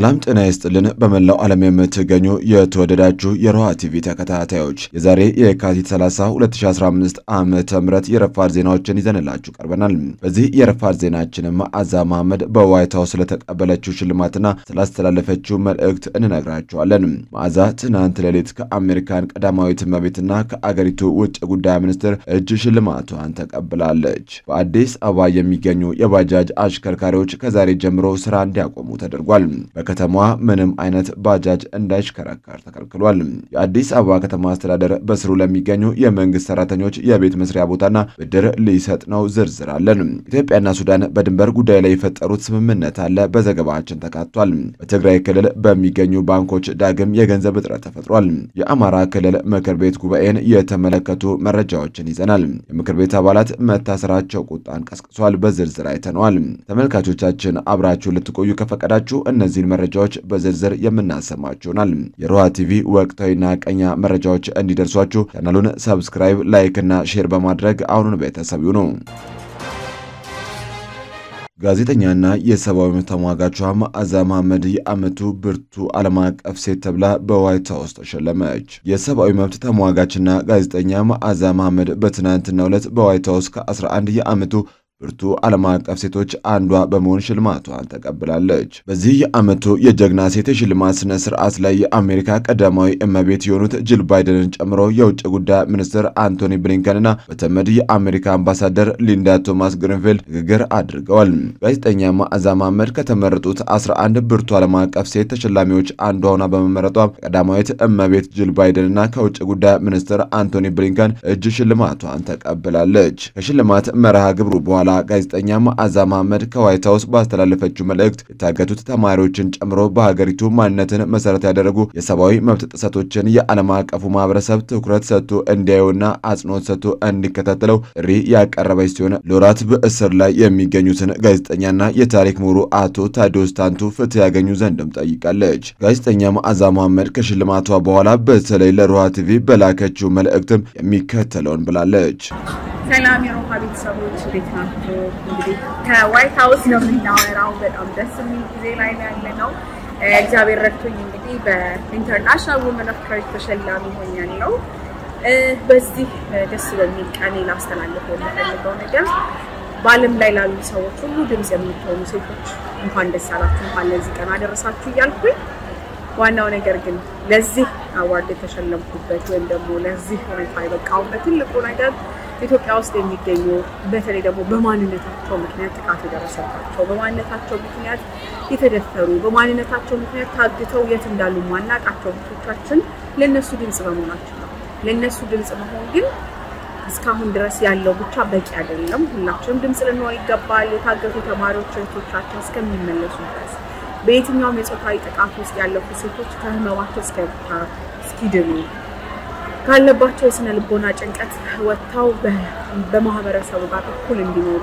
ሰላም ጤና ይስጥልን። በመላው ዓለም የምትገኙ የተወደዳችሁ የሮሃ ቲቪ ተከታታዮች የዛሬ የካቲት 30 2015 ዓመተ ምህረት የረፋድ ዜናዎችን ይዘንላችሁ ቀርበናል። በዚህ የረፋድ ዜናችንም አዛ መሐመድ በዋይት ሀውስ ስለተቀበለችው ሽልማትና ስላስተላለፈችው መልእክት እንነግራችኋለን። መዓዛ ትናንት ሌሊት ከአሜሪካን ቀዳማዊት እመቤትና ከአገሪቱ ውጭ ጉዳይ ሚኒስትር እጅ ሽልማቷን ተቀብላለች። በአዲስ አበባ የሚገኙ የባጃጅ አሽከርካሪዎች ከዛሬ ጀምሮ ስራ እንዲያቆሙ ተደርጓል። በከተማዋ ምንም አይነት ባጃጅ እንዳይሽከረከር ተከልክሏል። የአዲስ አበባ ከተማ አስተዳደር በስሩ ለሚገኙ የመንግስት ሰራተኞች የቤት መስሪያ ቦታና ብድር ሊሰጥ ነው። ዝርዝር አለን። ኢትዮጵያና ሱዳን በድንበር ጉዳይ ላይ የፈጠሩት ስምምነት አለ፣ በዘገባችን ተካቷል። በትግራይ ክልል በሚገኙ ባንኮች ዳግም የገንዘብ እጥረት ተፈጥሯል። የአማራ ክልል ምክር ቤት ጉባኤን የተመለከቱ መረጃዎችን ይዘናል። የምክር ቤት አባላት መታሰራቸው ቁጣን ቀስቅሷል። በዝርዝር አይተነዋል። ተመልካቾቻችን አብራችሁ ልትቆዩ ከፈቀዳችሁ እነዚህን መረጃዎች በዝርዝር የምናሰማችሁ ይሆናል። የሮሃ ቲቪ ወቅታዊና ቀኛ መረጃዎች እንዲደርሷችሁ ቻናሉን ሰብስክራይብ፣ ላይክ እና ሼር በማድረግ አሁኑን ቤተሰብ ይሁኑ። ጋዜጠኛና የሰብአዊ መብት ተሟጋቿ መዓዛ መሐመድ የዓመቱ ብርቱ ዓለም አቀፍ ሴት ተብላ በዋይት ሀውስ ተሸለመች። የሰብአዊ መብት ተሟጋችና ጋዜጠኛ መዓዛ መሐመድ በትናንትናው ዕለት በዋይት ሀውስ ከ11 የዓመቱ ብርቱ ዓለም አቀፍ ሴቶች አንዷ በመሆን ሽልማቷን ተቀብላለች። በዚህ የዓመቱ የጀግና ሴት የሽልማት ስነ ስርዓት ላይ የአሜሪካ ቀዳማዊ እመቤት የሆኑት ጅል ባይደንን ጨምሮ የውጭ ጉዳይ ሚኒስትር አንቶኒ ብሊንከንና በተመድ የአሜሪካ አምባሳደር ሊንዳ ቶማስ ግሪንፊልድ ንግግር አድርገዋል። ጋዜጠኛ ማዕዛ መሐመድ ከተመረጡት 11 ብርቱ ዓለም አቀፍ ሴት ተሸላሚዎች አንዷ ሆና በመመረጧ ቀዳማዊት እመቤት ጅል ባይደንና ከውጭ ጉዳይ ሚኒስትር አንቶኒ ብሊንከን እጅ ሽልማቷን ተቀብላለች። ከሽልማት መርሃ ግብሩ በኋላ በኋላ ጋዜጠኛ መዓዛ መሐመድ ከዋይት ሀውስ ባስተላለፈችው መልእክት የታገቱት ተማሪዎችን ጨምሮ በሀገሪቱ ማንነትን መሰረት ያደረጉ የሰብአዊ መብት ጥሰቶችን የዓለም አቀፉ ማህበረሰብ ትኩረት ሰጥቶ እንዲያዩና አጽንኦት ሰጥቶ እንዲከታተለው ጥሪ ያቀረበች ሲሆን ለወራት በእስር ላይ የሚገኙትን ጋዜጠኛና የታሪክ ምሁሩ አቶ ታዲዮስ ታንቱ ፍትህ ያገኙ ዘንድም ጠይቃለች። ጋዜጠኛ መዓዛ መሐመድ ከሽልማቷ በኋላ በተለይ ለሮሃ ቲቪ በላከችው መልእክትም የሚከተለውን ብላለች። ሰላም የሮሃ ቤተሰቦች እንዴት ናቸው? እንግዲህ ከዋይት ሀውስ ነው የምናወራው። በጣም ደስ የሚል ጊዜ ላይ ያለ ነው። እግዚአብሔር ረድቶኝ እንግዲህ በኢንተርናሽናል ውመን ኦፍ ከሬጅ ተሸላሚ ሆኛለሁ። በዚህ ደስ በሚል ቀኔ ላስተላልፍ የምፈልገው ነገር በአለም ላይ ላሉ ሰዎች ሁሉ ድምፅ የምትሆኑ ሴቶች እንኳን ደስ አላችሁ፣ እንኳን ለዚህ ቀን አደረሳችሁ እያልኩኝ ዋናው ነገር ግን ለዚህ አዋርድ የተሸለምኩበት ወይም ደግሞ ለዚህ ሁኔታ የበቃሁበት ትልቁ ነገር ኢትዮጵያ ውስጥ የሚገኙ በተለይ ደግሞ በማንነታቸው ምክንያት ጥቃት የደረሰባቸው በማንነታቸው ምክንያት የተደፈሩ በማንነታቸው ምክንያት ታግተው የት እንዳሉ ማናቃቸው እህቶቻችን ለእነሱ ድምፅ በመሆናችን ነው። ለእነሱ ድምፅ መሆን ግን እስካሁን ድረስ ያለው ብቻ በቂ አይደለም። ሁላችንም ድምፅ ልንሆን ይገባል። የታገቱ ተማሪዎች እህቶቻችን እስከሚመለሱ ድረስ በየትኛውም የፆታዊ ጥቃት ውስጥ ያለፉ ሴቶች ከህመማቸው እስኪድኑ ካለባቸው የስነ ልቦና ጭንቀት ወጥተው በማህበረሰቡ ጋር እኩል እንዲኖሩ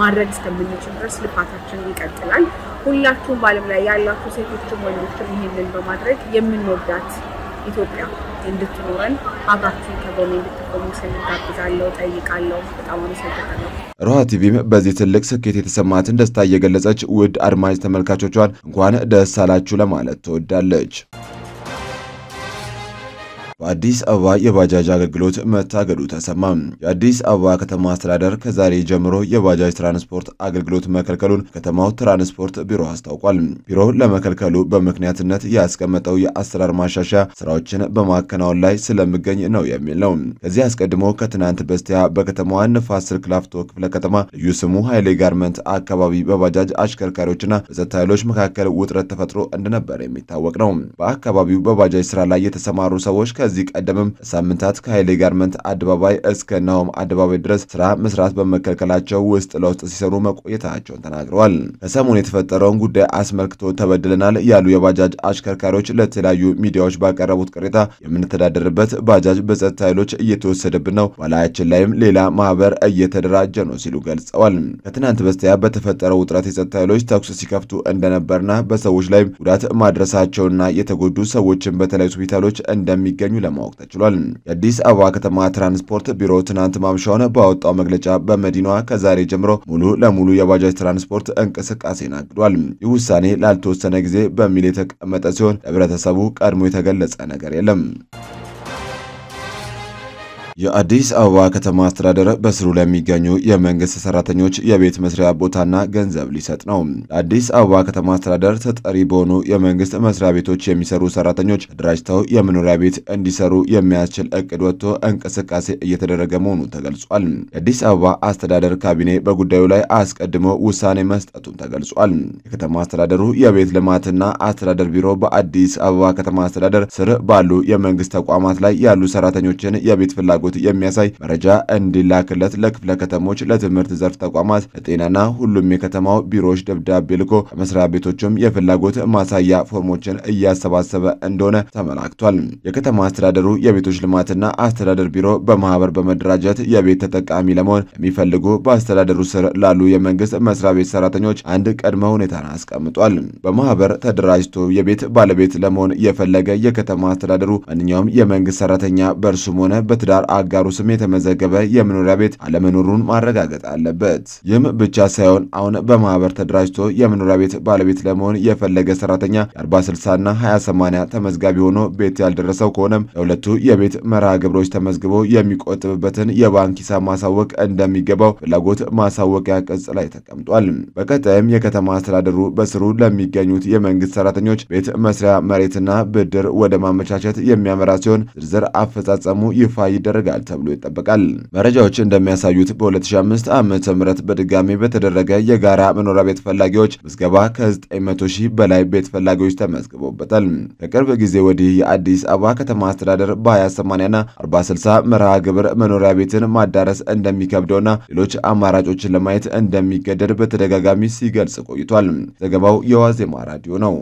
ማድረግ እስከምንችል ድረስ ልፋታችን ይቀጥላል። ሁላችሁም በዓለም ላይ ያላችሁ ሴቶችም ወንዶችም ይህንን በማድረግ የምንወዳት ኢትዮጵያ እንድትኖረን አብራችሁ ከጎኔ እንድትቆሙ ስንጋብዛለው ጠይቃለው። በጣም አመሰግናለሁ። ሮሃ ቲቪም በዚህ ትልቅ ስኬት የተሰማትን ደስታ እየገለጸች ውድ አድማጭ ተመልካቾቿን እንኳን ደስ አላችሁ ለማለት ትወዳለች። በአዲስ አበባ የባጃጅ አገልግሎት መታገዱ ተሰማ። የአዲስ አበባ ከተማ አስተዳደር ከዛሬ ጀምሮ የባጃጅ ትራንስፖርት አገልግሎት መከልከሉን ከተማው ትራንስፖርት ቢሮ አስታውቋል። ቢሮ ለመከልከሉ በምክንያትነት ያስቀመጠው የአሰራር ማሻሻያ ስራዎችን በማከናወን ላይ ስለሚገኝ ነው የሚል ነው። ከዚህ አስቀድሞ ከትናንት በስቲያ በከተማዋ ንፋስ ስልክ ላፍቶ ክፍለ ከተማ ልዩ ስሙ ኃይሌ ጋርመንት አካባቢ በባጃጅ አሽከርካሪዎችና በጸጥታ ኃይሎች መካከል ውጥረት ተፈጥሮ እንደነበረ የሚታወቅ ነው። በአካባቢው በባጃጅ ስራ ላይ የተሰማሩ ሰዎች ከዚህ ቀደምም ሳምንታት ከኃይሌ ጋርመንት አደባባይ እስከ ናሆም አደባባይ ድረስ ስራ መስራት በመከልከላቸው ውስጥ ለውስጥ ሲሰሩ መቆየታቸውን ተናግረዋል። ከሰሞኑ የተፈጠረውን ጉዳይ አስመልክቶ ተበድለናል ያሉ የባጃጅ አሽከርካሪዎች ለተለያዩ ሚዲያዎች ባቀረቡት ቅሬታ የምንተዳደርበት ባጃጅ በጸጥታ ኃይሎች እየተወሰደብን ነው፣ በላያችን ላይም ሌላ ማህበር እየተደራጀ ነው ሲሉ ገልጸዋል። ከትናንት በስቲያ በተፈጠረው ውጥረት የጸጥታ ኃይሎች ተኩስ ሲከፍቱ እንደነበርና በሰዎች ላይም ጉዳት ማድረሳቸውና የተጎዱ ሰዎችን በተለያዩ ሆስፒታሎች እንደሚገኙ ለማወቅ ተችሏል። የአዲስ አበባ ከተማ ትራንስፖርት ቢሮ ትናንት ማምሻውን ባወጣው መግለጫ በመዲናዋ ከዛሬ ጀምሮ ሙሉ ለሙሉ የባጃጅ ትራንስፖርት እንቅስቃሴን አግዷል። ይህ ውሳኔ ላልተወሰነ ጊዜ በሚል የተቀመጠ ሲሆን ለህብረተሰቡ ቀድሞ የተገለጸ ነገር የለም። የአዲስ አበባ ከተማ አስተዳደር በስሩ ለሚገኙ የመንግስት ሰራተኞች የቤት መስሪያ ቦታና ገንዘብ ሊሰጥ ነው። አዲስ አበባ ከተማ አስተዳደር ተጠሪ በሆኑ የመንግስት መስሪያ ቤቶች የሚሰሩ ሰራተኞች ተደራጅተው የመኖሪያ ቤት እንዲሰሩ የሚያስችል እቅድ ወጥቶ እንቅስቃሴ እየተደረገ መሆኑ ተገልጿል። የአዲስ አበባ አስተዳደር ካቢኔ በጉዳዩ ላይ አስቀድሞ ውሳኔ መስጠቱን ተገልጿል። የከተማ አስተዳደሩ የቤት ልማትና አስተዳደር ቢሮ በአዲስ አበባ ከተማ አስተዳደር ስር ባሉ የመንግስት ተቋማት ላይ ያሉ ሰራተኞችን የቤት ፍላጎት እንዳደረጉት የሚያሳይ መረጃ እንዲላክለት ለክፍለ ከተሞች፣ ለትምህርት ዘርፍ ተቋማት፣ ለጤናና ሁሉም የከተማው ቢሮዎች ደብዳቤ ልኮ ከመስሪያ ቤቶችም የፍላጎት ማሳያ ፎርሞችን እያሰባሰበ እንደሆነ ተመላክቷል። የከተማ አስተዳደሩ የቤቶች ልማትና አስተዳደር ቢሮ በማህበር በመደራጀት የቤት ተጠቃሚ ለመሆን የሚፈልጉ በአስተዳደሩ ስር ላሉ የመንግስት መስሪያ ቤት ሰራተኞች አንድ ቅድመ ሁኔታን አስቀምጧል። በማህበር ተደራጅቶ የቤት ባለቤት ለመሆን የፈለገ የከተማ አስተዳደሩ ማንኛውም የመንግስት ሰራተኛ በእርሱም ሆነ በትዳር በአጋሩ ስም የተመዘገበ የመኖሪያ ቤት አለመኖሩን ማረጋገጥ አለበት። ይህም ብቻ ሳይሆን አሁን በማህበር ተደራጅቶ የመኖሪያ ቤት ባለቤት ለመሆን የፈለገ ሰራተኛ የ40/60ና 20/80 ተመዝጋቢ ሆኖ ቤት ያልደረሰው ከሆነም ለሁለቱ የቤት መርሃ ግብሮች ተመዝግቦ የሚቆጥብበትን የባንክ ሂሳብ ማሳወቅ እንደሚገባው ፍላጎት ማሳወቂያ ቅጽ ላይ ተቀምጧል። በቀጣይም የከተማ አስተዳደሩ በስሩ ለሚገኙት የመንግስት ሰራተኞች ቤት መስሪያ መሬትና ብድር ወደ ማመቻቸት የሚያመራ ሲሆን ዝርዝር አፈጻጸሙ ይፋ ይደረግ ያደርጋል ተብሎ ይጠበቃል። መረጃዎች እንደሚያሳዩት በ2005 ዓ ም በድጋሚ በተደረገ የጋራ መኖሪያ ቤት ፈላጊዎች ምዝገባ ከ900 ሺህ በላይ ቤት ፈላጊዎች ተመዝግበውበታል። ከቅርብ ጊዜ ወዲህ የአዲስ አበባ ከተማ አስተዳደር በ 2080 ና 40 መርሃ ግብር መኖሪያ ቤትን ማዳረስ እንደሚከብደውና ሌሎች አማራጮችን ለማየት እንደሚገደድ በተደጋጋሚ ሲገልጽ ቆይቷል። ዘገባው የዋዜማ ራዲዮ ነው።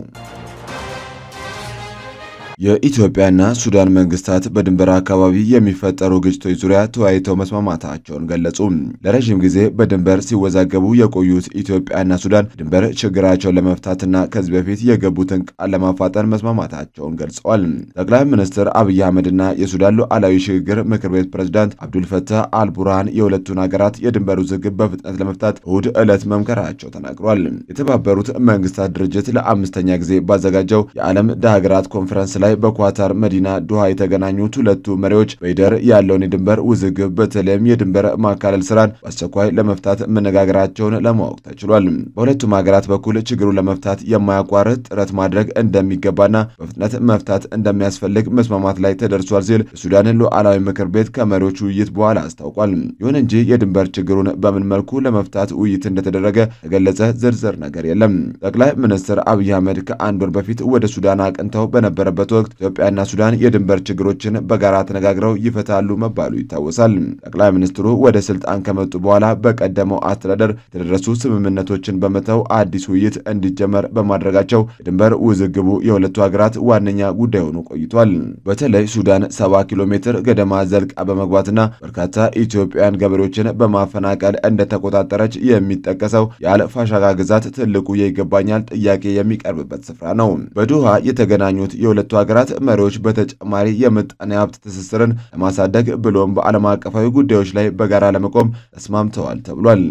የኢትዮጵያና ሱዳን መንግስታት በድንበር አካባቢ የሚፈጠሩ ግጭቶች ዙሪያ ተወያይተው መስማማታቸውን ገለጹ። ለረዥም ጊዜ በድንበር ሲወዛገቡ የቆዩት ኢትዮጵያና ሱዳን ድንበር ችግራቸውን ለመፍታትና ከዚህ በፊት የገቡትን ቃል ለማፋጠን መስማማታቸውን ገልጸዋል። ጠቅላይ ሚኒስትር አብይ አህመድና የሱዳን ሉዓላዊ ሽግግር ምክር ቤት ፕሬዝዳንት አብዱልፈታህ አልቡርሃን የሁለቱን ሀገራት የድንበር ውዝግብ በፍጥነት ለመፍታት እሁድ ዕለት መምከራቸው ተናግሯል። የተባበሩት መንግስታት ድርጅት ለአምስተኛ ጊዜ ባዘጋጀው የዓለም ድሃ ኮንፈረንስ ላይ ላይ በኳታር መዲና ዱሃ የተገናኙት ሁለቱ መሪዎች በይደር ያለውን የድንበር ውዝግብ በተለይም የድንበር ማካለል ስራን በአስቸኳይ ለመፍታት መነጋገራቸውን ለማወቅ ተችሏል። በሁለቱም ሀገራት በኩል ችግሩን ለመፍታት የማያቋርጥ ጥረት ማድረግ እንደሚገባና በፍጥነት መፍታት እንደሚያስፈልግ መስማማት ላይ ተደርሷል ሲል የሱዳን ሉዓላዊ ምክር ቤት ከመሪዎች ውይይት በኋላ አስታውቋል። ይሁን እንጂ የድንበር ችግሩን በምን መልኩ ለመፍታት ውይይት እንደተደረገ ተገለጸ ዝርዝር ነገር የለም። ጠቅላይ ሚኒስትር አብይ አህመድ ከአንድ ወር በፊት ወደ ሱዳን አቅንተው በነበረበት ወቅት ኢትዮጵያና ሱዳን የድንበር ችግሮችን በጋራ ተነጋግረው ይፈታሉ መባሉ ይታወሳል። ጠቅላይ ሚኒስትሩ ወደ ስልጣን ከመጡ በኋላ በቀደመው አስተዳደር የተደረሱ ስምምነቶችን በመተው አዲስ ውይይት እንዲጀመር በማድረጋቸው የድንበር ውዝግቡ የሁለቱ ሀገራት ዋነኛ ጉዳይ ሆኖ ቆይቷል። በተለይ ሱዳን ሰባ ኪሎ ሜትር ገደማ ዘልቃ በመግባትና በርካታ ኢትዮጵያን ገበሬዎችን በማፈናቀል እንደተቆጣጠረች የሚጠቀሰው የአልፋሻጋ ግዛት ትልቁ የይገባኛል ጥያቄ የሚቀርብበት ስፍራ ነው። በዱሃ የተገናኙት የሁለቱ ሀገራት መሪዎች በተጨማሪ የምጣኔ ሀብት ትስስርን ለማሳደግ ብሎም በዓለም አቀፋዊ ጉዳዮች ላይ በጋራ ለመቆም ተስማምተዋል ተብሏል።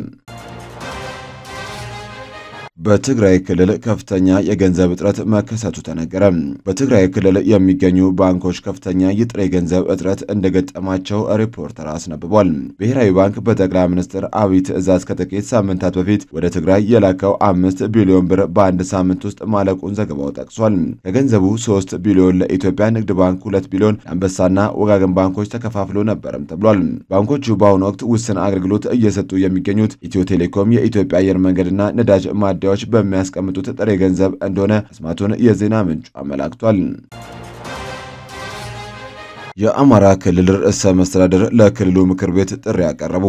በትግራይ ክልል ከፍተኛ የገንዘብ እጥረት መከሰቱ ተነገረ። በትግራይ ክልል የሚገኙ ባንኮች ከፍተኛ የጥሬ ገንዘብ እጥረት እንደገጠማቸው ሪፖርተር አስነብቧል። ብሔራዊ ባንክ በጠቅላይ ሚኒስትር አብይ ትዕዛዝ ከጥቂት ሳምንታት በፊት ወደ ትግራይ የላከው አምስት ቢሊዮን ብር በአንድ ሳምንት ውስጥ ማለቁን ዘገባው ጠቅሷል። ከገንዘቡ ሶስት ቢሊዮን ለኢትዮጵያ ንግድ ባንክ፣ ሁለት ቢሊዮን ለአንበሳና ወጋገን ባንኮች ተከፋፍሎ ነበርም ተብሏል። ባንኮቹ በአሁኑ ወቅት ውስን አገልግሎት እየሰጡ የሚገኙት ኢትዮ ቴሌኮም፣ የኢትዮጵያ አየር መንገድና ነዳጅ ማደ ጉዳዮች በሚያስቀምጡት ጥሬ ገንዘብ እንደሆነ መስማቱን የዜና ምንጩ አመላክቷል። የአማራ ክልል ርዕሰ መስተዳደር ለክልሉ ምክር ቤት ጥሪ አቀረቡ።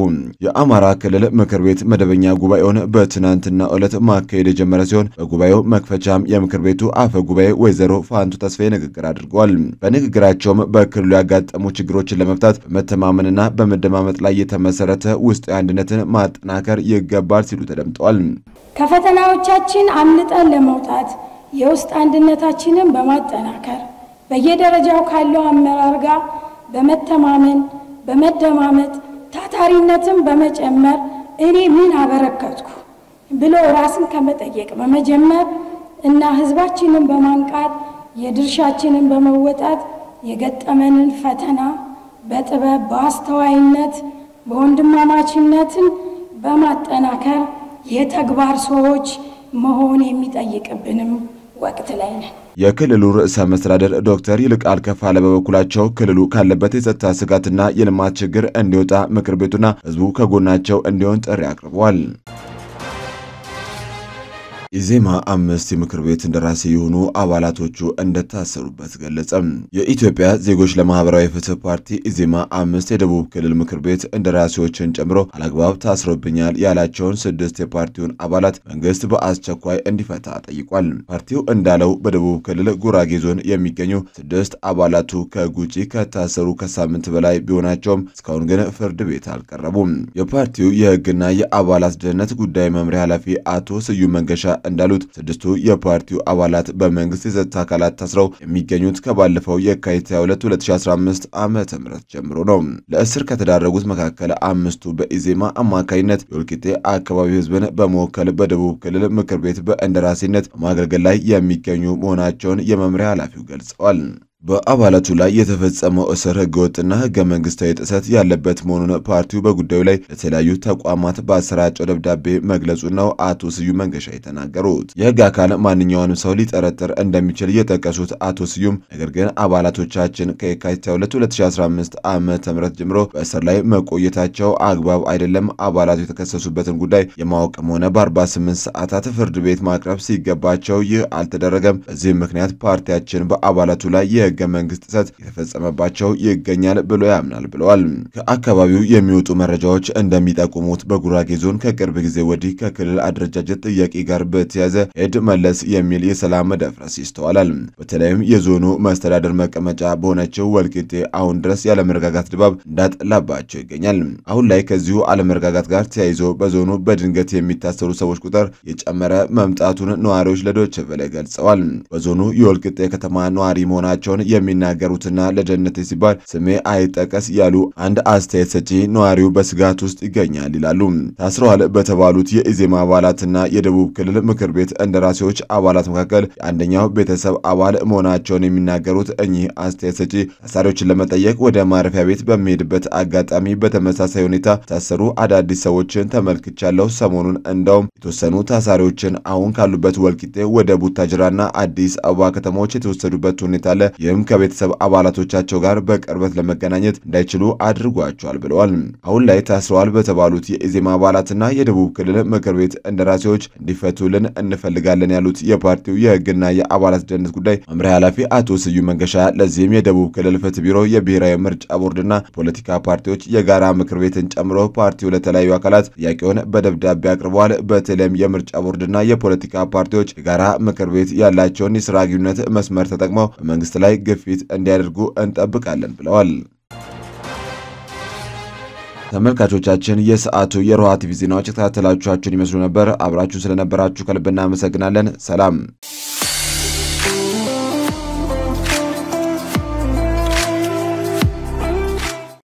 የአማራ ክልል ምክር ቤት መደበኛ ጉባኤውን በትናንትና ዕለት ማካሄድ የጀመረ ሲሆን በጉባኤው መክፈቻም የምክር ቤቱ አፈ ጉባኤ ወይዘሮ ፋንቱ ተስፋዬ ንግግር አድርገዋል። በንግግራቸውም በክልሉ ያጋጠሙ ችግሮችን ለመፍታት በመተማመንና በመደማመጥ ላይ የተመሰረተ ውስጣዊ አንድነትን ማጠናከር ይገባል ሲሉ ተደምጠዋል። ከፈተናዎቻችን አምልጠን ለመውጣት የውስጥ አንድነታችንን በማጠናከር በየደረጃው ካለው አመራር ጋር በመተማመን በመደማመጥ ታታሪነትን በመጨመር እኔ ምን አበረከትኩ ብሎ ራስን ከመጠየቅ በመጀመር እና ህዝባችንን በማንቃት የድርሻችንን በመወጣት የገጠመንን ፈተና በጥበብ በአስተዋይነት በወንድማማችነትን በማጠናከር የተግባር ሰዎች መሆን የሚጠይቅብንም ወቅት ላይ ነን። የክልሉ ርዕሰ መስተዳደር ዶክተር ይልቃል ከፋለ በበኩላቸው ክልሉ ካለበት የጸጥታ ስጋትና የልማት ችግር እንዲወጣ ምክር ቤቱና ህዝቡ ከጎናቸው እንዲሆን ጥሪ አቅርበዋል። ኢዜማ አምስት የምክር ቤት እንደራሴ የሆኑ አባላቶቹ እንደታሰሩበት ገለጸ። የኢትዮጵያ ዜጎች ለማህበራዊ ፍትህ ፓርቲ ኢዜማ አምስት የደቡብ ክልል ምክር ቤት እንደራሴዎችን ጨምሮ አላግባብ ታስሮብኛል ያላቸውን ስድስት የፓርቲውን አባላት መንግስት በአስቸኳይ እንዲፈታ ጠይቋል። ፓርቲው እንዳለው በደቡብ ክልል ጉራጌ ዞን የሚገኙ ስድስት አባላቱ ከጉጪ ከታሰሩ ከሳምንት በላይ ቢሆናቸውም እስካሁን ግን ፍርድ ቤት አልቀረቡም። የፓርቲው የህግና የአባላት ደህንነት ጉዳይ መምሪያ ኃላፊ አቶ ስዩም መንገሻ እንዳሉት ስድስቱ የፓርቲው አባላት በመንግስት የጸጥታ አካላት ታስረው የሚገኙት ከባለፈው የካቲት 22 2015 ዓ ም ጀምሮ ነው። ለእስር ከተዳረጉት መካከል አምስቱ በኢዜማ አማካኝነት የወልቂጤ አካባቢ ህዝብን በመወከል በደቡብ ክልል ምክር ቤት በእንደራሴነት በማገልገል ላይ የሚገኙ መሆናቸውን የመምሪያ ኃላፊው ገልጸዋል። በአባላቱ ላይ የተፈጸመው እስር ህገወጥና ህገ መንግስታዊ ጥሰት ያለበት መሆኑን ፓርቲው በጉዳዩ ላይ ለተለያዩ ተቋማት በአሰራጨው ደብዳቤ መግለጹ ነው አቶ ስዩም መንገሻ የተናገሩት። የህግ አካል ማንኛውንም ሰው ሊጠረጥር እንደሚችል የጠቀሱት አቶ ስዩም ነገር ግን አባላቶቻችን ከየካቲት 2 2015 ዓ ም ጀምሮ በእስር ላይ መቆየታቸው አግባብ አይደለም፣ አባላቱ የተከሰሱበትን ጉዳይ የማወቅም ሆነ በ48 ሰዓታት ፍርድ ቤት ማቅረብ ሲገባቸው ይህ አልተደረገም። በዚህም ምክንያት ፓርቲያችን በአባላቱ ላይ የህገ መንግስት ጥሰት የተፈጸመባቸው ይገኛል ብሎ ያምናል ብለዋል። ከአካባቢው የሚወጡ መረጃዎች እንደሚጠቁሙት በጉራጌ ዞን ከቅርብ ጊዜ ወዲህ ከክልል አደረጃጀት ጥያቄ ጋር በተያያዘ ሄድ መለስ የሚል የሰላም መደፍረስ ይስተዋላል። በተለይም የዞኑ መስተዳደር መቀመጫ በሆነችው ወልቂጤ አሁን ድረስ ያለመረጋጋት ድባብ እንዳጠላባቸው ይገኛል። አሁን ላይ ከዚሁ አለመረጋጋት ጋር ተያይዞ በዞኑ በድንገት የሚታሰሩ ሰዎች ቁጥር የጨመረ መምጣቱን ነዋሪዎች ለዶይቼ ቬለ ገልጸዋል። በዞኑ የወልቂጤ ከተማ ነዋሪ መሆናቸውን መሆናቸውን የሚናገሩትና ለደህንነት ሲባል ስሜ አይጠቀስ ያሉ አንድ አስተያየት ሰጪ ነዋሪው በስጋት ውስጥ ይገኛል ይላሉ። ታስረዋል በተባሉት የኢዜማ አባላትና የደቡብ ክልል ምክር ቤት እንደራሴዎች አባላት መካከል የአንደኛው ቤተሰብ አባል መሆናቸውን የሚናገሩት እኚህ አስተያየት ሰጪ ታሳሪዎችን ለመጠየቅ ወደ ማረፊያ ቤት በሚሄድበት አጋጣሚ በተመሳሳይ ሁኔታ ታሰሩ አዳዲስ ሰዎችን ተመልክቻለሁ። ሰሞኑን እንደውም የተወሰኑ ታሳሪዎችን አሁን ካሉበት ወልቂጤ ወደ ቡታጅራና አዲስ አበባ ከተሞች የተወሰዱበት ሁኔታ አለ። ይህም ከቤተሰብ አባላቶቻቸው ጋር በቅርበት ለመገናኘት እንዳይችሉ አድርጓቸዋል ብለዋል። አሁን ላይ ታስረዋል በተባሉት የኢዜማ አባላትና የደቡብ ክልል ምክር ቤት እንደራሴዎች እንዲፈቱልን እንፈልጋለን ያሉት የፓርቲው የህግና የአባላት ደህንነት ጉዳይ መምሪያ ኃላፊ አቶ ስዩም መንገሻ ለዚህም የደቡብ ክልል ፍትህ ቢሮ፣ የብሔራዊ ምርጫ ቦርድና ፖለቲካ ፓርቲዎች የጋራ ምክር ቤትን ጨምሮ ፓርቲው ለተለያዩ አካላት ጥያቄውን በደብዳቤ አቅርበዋል። በተለይም የምርጫ ቦርድና የፖለቲካ ፓርቲዎች የጋራ ምክር ቤት ያላቸውን የስራ ግንኙነት መስመር ተጠቅመው በመንግስት ላይ ላይ ግፊት እንዲያደርጉ እንጠብቃለን ብለዋል። ተመልካቾቻችን የሰዓቱ የሮሃ ቲቪ ዜናዎች የተከታተላችኋቸውን ይመስሉ ነበር። አብራችሁን ስለነበራችሁ ከልብ እናመሰግናለን። ሰላም